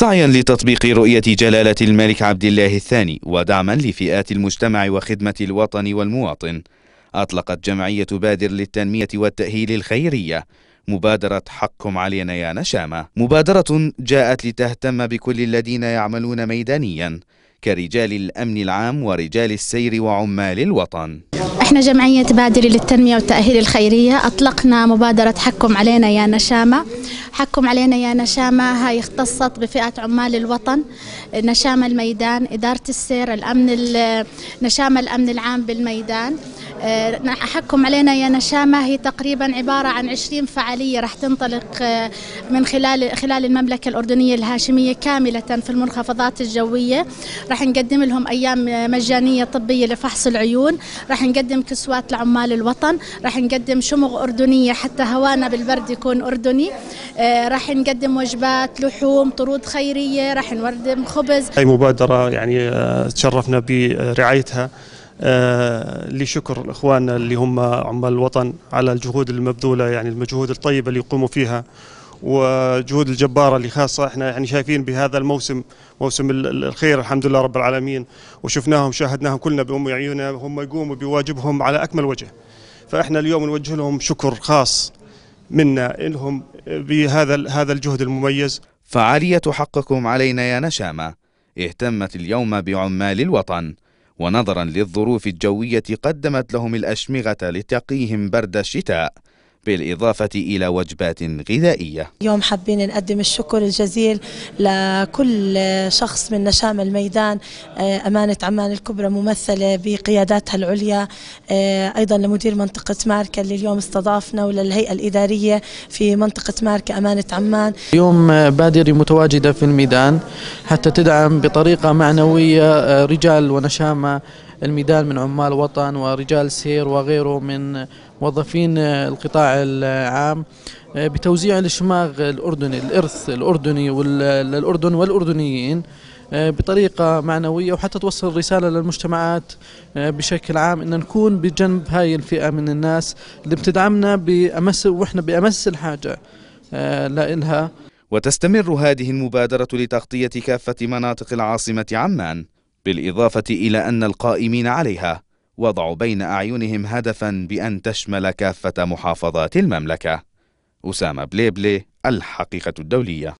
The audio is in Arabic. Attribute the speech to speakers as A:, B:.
A: سعيا لتطبيق رؤية جلالة الملك عبد الله الثاني ودعما لفئات المجتمع وخدمة الوطن والمواطن أطلقت جمعية بادر للتنمية والتأهيل الخيرية مبادرة حقكم علينا يا نشامة مبادرة جاءت لتهتم بكل الذين يعملون ميدانيا كرجال الأمن العام ورجال السير وعمال الوطن
B: احنا جمعية بادري للتنمية والتأهيل الخيرية أطلقنا مبادرة حكم علينا يا نشامة حكم علينا يا نشامة هاي اختصت بفئة عمال الوطن نشامة الميدان إدارة السير الأمن نشامة الأمن العام بالميدان آه، أحكم علينا يا نشامة هي تقريبا عبارة عن 20 فعالية راح تنطلق آه، من خلال خلال المملكة الأردنية الهاشمية كاملة في المنخفضات الجوية راح نقدم لهم أيام مجانية طبية لفحص العيون راح نقدم كسوات لعمال الوطن راح نقدم شمغ أردنية حتى هوانا بالبرد يكون أردني آه، راح نقدم وجبات لحوم طرود خيرية راح نقدم خبز
C: هاي مبادرة يعني تشرفنا برعايتها آه، لشكر الاخوان اللي هم عمال الوطن على الجهود المبذوله يعني المجهود الطيبه اللي يقوموا فيها وجهود الجباره اللي خاصه احنا يعني شايفين بهذا الموسم موسم الخير الحمد لله رب العالمين وشفناهم شاهدناهم كلنا بام عيوننا هم يقوموا بواجبهم على اكمل وجه فاحنا اليوم نوجه لهم شكر خاص منا لهم بهذا هذا الجهد المميز
A: فعاليه حقكم علينا يا نشامه اهتمت اليوم بعمال الوطن ونظرا للظروف الجوية قدمت لهم الأشمغة لتقيهم برد الشتاء بالإضافة إلى وجبات غذائية
D: يوم حابين نقدم الشكر الجزيل لكل شخص من نشام الميدان آه، أمانة عمان الكبرى ممثلة بقياداتها العليا آه، أيضا لمدير منطقة ماركة اللي اليوم استضافنا وللهيئة الإدارية في منطقة ماركة أمانة عمان
E: اليوم آه، بادري متواجدة في الميدان حتى تدعم بطريقة معنوية رجال ونشامة الميدان من عمال وطن ورجال سير وغيره من موظفين آه، القطاع العام آه، بتوزيع الشماغ الأردني الإرث الأردني والأردن والأردنيين آه، بطريقة معنوية وحتى توصل رسالة للمجتمعات بشكل عام أن نكون بجنب هاي الفئة من الناس اللي بتدعمنا بأمس وإحنا بأمس الحاجة لإلها
A: وتستمر هذه المبادرة لتغطية كافة مناطق العاصمة عمان بالإضافة إلى أن القائمين عليها وضعوا بين أعينهم هدفا بأن تشمل كافة محافظات المملكة أسامة بليبلي الحقيقة الدولية